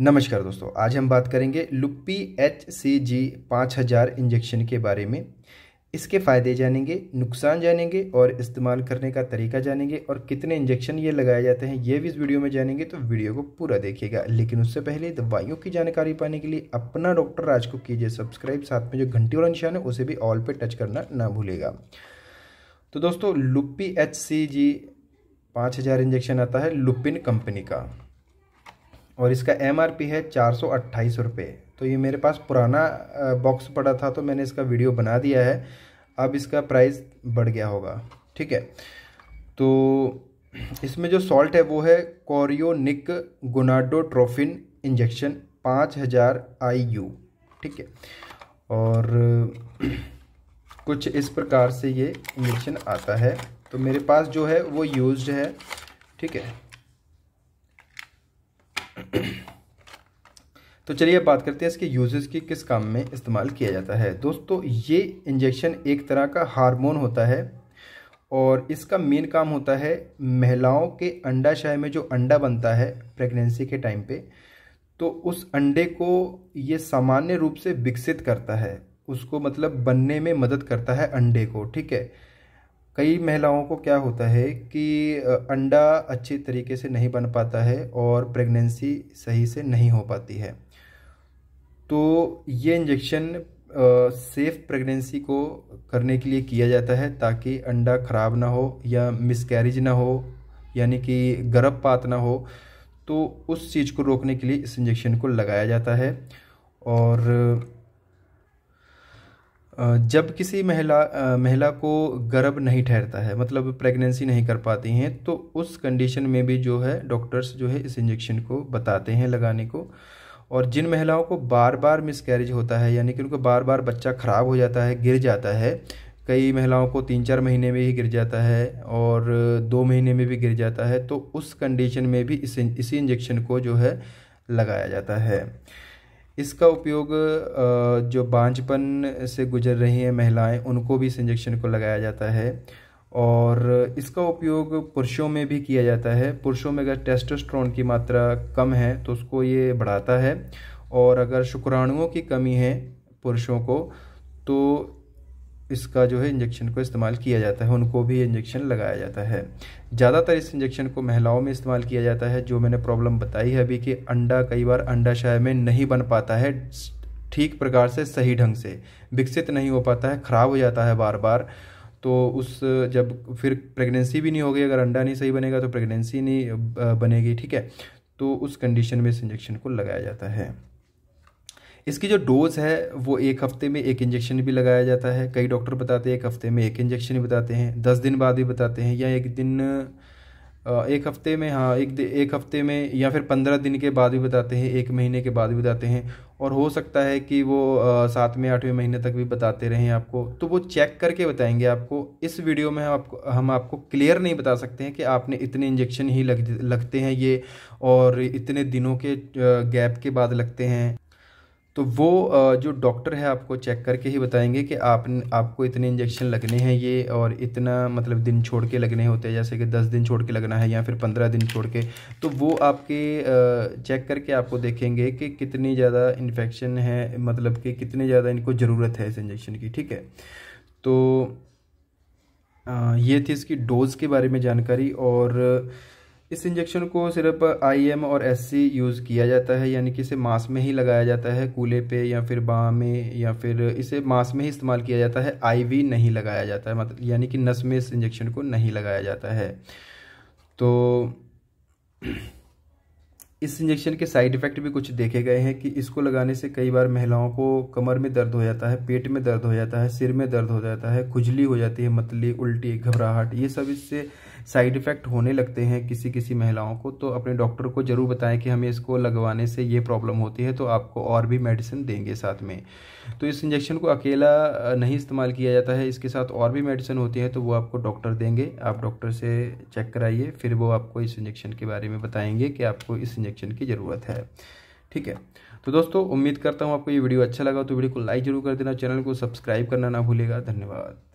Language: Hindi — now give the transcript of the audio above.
नमस्कार दोस्तों आज हम बात करेंगे लुप्पी एच सी जी पाँच हज़ार इंजेक्शन के बारे में इसके फ़ायदे जानेंगे नुकसान जानेंगे और इस्तेमाल करने का तरीका जानेंगे और कितने इंजेक्शन ये लगाए जाते हैं ये भी इस वीडियो में जानेंगे तो वीडियो को पूरा देखिएगा लेकिन उससे पहले दवाइयों की जानकारी पाने के लिए अपना डॉक्टर राज को कीजिए सब्सक्राइब साथ में जो घंटी वाला निशान है उसे भी ऑल पर टच करना ना भूलेगा तो दोस्तों लुप्पी एच सी जी पाँच हज़ार इंजेक्शन आता है लुपिन कंपनी का और इसका एम है चार सौ अट्ठाईस रुपये तो ये मेरे पास पुराना बॉक्स पड़ा था तो मैंने इसका वीडियो बना दिया है अब इसका प्राइस बढ़ गया होगा ठीक है तो इसमें जो सॉल्ट है वो है कॉरियोनिक गोनाडोट्रोफिन इंजेक्शन पाँच हज़ार आई यू ठीक है और कुछ इस प्रकार से ये इंजेक्शन आता है तो मेरे पास जो है वो यूज्ड है ठीक है तो चलिए बात करते हैं इसके यूजेस की किस काम में इस्तेमाल किया जाता है दोस्तों ये इंजेक्शन एक तरह का हार्मोन होता है और इसका मेन काम होता है महिलाओं के अंडाशय में जो अंडा बनता है प्रेगनेंसी के टाइम पे तो उस अंडे को ये सामान्य रूप से विकसित करता है उसको मतलब बनने में मदद करता है अंडे को ठीक है कई महिलाओं को क्या होता है कि अंडा अच्छे तरीके से नहीं बन पाता है और प्रेगनेंसी सही से नहीं हो पाती है तो ये इंजेक्शन सेफ प्रेगनेंसी को करने के लिए किया जाता है ताकि अंडा ख़राब ना हो या मिसकैरेज ना हो यानी कि गर्भपात ना हो तो उस चीज़ को रोकने के लिए इस इंजेक्शन को लगाया जाता है और जब किसी महिला महिला को गर्भ नहीं ठहरता है मतलब प्रेगनेंसी नहीं कर पाती हैं तो उस कंडीशन में भी जो है डॉक्टर्स जो है इस इंजेक्शन को बताते हैं लगाने को और जिन महिलाओं को बार बार मिसकैरेज होता है यानी कि उनको बार बार बच्चा ख़राब हो जाता है गिर जाता है कई महिलाओं को तीन चार महीने में ही गिर जाता है और दो महीने में भी गिर जाता है तो उस कंडीशन में भी इस इसी इंजेक्शन को जो है लगाया जाता है इसका उपयोग जो बांझपन से गुजर रही हैं महिलाएं उनको भी इस इंजेक्शन को लगाया जाता है और इसका उपयोग पुरुषों में भी किया जाता है पुरुषों में अगर टेस्टोस्ट्रॉन की मात्रा कम है तो उसको ये बढ़ाता है और अगर शुक्राणुओं की कमी है पुरुषों को तो इसका जो है इंजेक्शन को इस्तेमाल किया जाता है उनको भी इंजेक्शन लगाया जाता है ज़्यादातर इस इंजेक्शन को महिलाओं में इस्तेमाल किया जाता है जो मैंने प्रॉब्लम बताई है अभी कि अंडा कई बार अंडाशय में नहीं बन पाता है ठीक प्रकार से सही ढंग से विकसित नहीं हो पाता है ख़राब हो जाता है बार बार तो उस जब फिर प्रेगनेंसी भी नहीं होगी अगर अंडा नहीं सही बनेगा तो प्रेगनेंसी नहीं बनेगी ठीक है तो उस कंडीशन में इस इंजेक्शन को लगाया जाता है इसकी जो डोज़ है वो एक हफ्ते में एक इंजेक्शन भी लगाया जाता है कई डॉक्टर बताते हैं एक हफ्ते में एक इंजेक्शन बताते हैं दस दिन बाद भी बताते हैं या एक दिन एक हफ्ते में हाँ एक एक हफ्ते में या फिर पंद्रह दिन के बाद भी बताते हैं एक महीने के बाद भी बताते हैं और हो सकता है कि वो सातवें आठवें महीने तक भी बताते रहें आपको तो वो चेक करके बताएंगे आपको इस वीडियो में हम आपको हम आपको क्लियर नहीं बता सकते हैं कि आपने इतने इंजेक्शन ही लग लगते हैं ये और इतने दिनों के गैप के बाद लगते हैं तो वो जो डॉक्टर है आपको चेक करके ही बताएंगे कि आप आपको इतने इंजेक्शन लगने हैं ये और इतना मतलब दिन छोड़ के लगने होते हैं जैसे कि दस दिन छोड़ के लगना है या फिर पंद्रह दिन छोड़ के तो वो आपके चेक करके आपको देखेंगे कि कितनी ज़्यादा इन्फेक्शन है मतलब कि कितनी ज़्यादा इनको ज़रूरत है इस इंजेक्शन की ठीक है तो ये थी इसकी डोज़ के बारे में जानकारी और इस इंजेक्शन को सिर्फ आईएम और एससी यूज़ किया जाता है यानी कि इसे मांस में ही लगाया जाता है कूले पे या फिर बाँ में या फिर इसे मांस में ही इस्तेमाल किया जाता है आईवी नहीं लगाया जाता है मतलब यानी कि नस में इस इंजेक्शन को नहीं लगाया जाता है तो इस इंजेक्शन के साइड इफ़ेक्ट भी कुछ देखे गए हैं कि इसको लगाने से कई बार महिलाओं को कमर में दर्द हो जाता है पेट में दर्द हो जाता है सिर में दर्द हो जाता है खुजली हो जाती है मतली उल्टी घबराहट ये सब इससे साइड इफ़ेक्ट होने लगते हैं किसी किसी महिलाओं को तो अपने डॉक्टर को ज़रूर बताएं कि हमें इसको लगवाने से ये प्रॉब्लम होती है तो आपको और भी मेडिसिन देंगे साथ में तो इस इंजेक्शन को अकेला नहीं इस्तेमाल किया जाता है इसके साथ और भी मेडिसिन होती है तो वो आपको डॉक्टर देंगे आप डॉक्टर से चेक कराइए फिर वो आपको इस इंजेक्शन के बारे में बताएंगे कि आपको इस इंजेक्शन की ज़रूरत है ठीक है तो दोस्तों उम्मीद करता हूँ आपको ये वीडियो अच्छा लगा तो वीडियो को लाइक जरूर कर देना चैनल को सब्सक्राइब करना ना भूलेगा धन्यवाद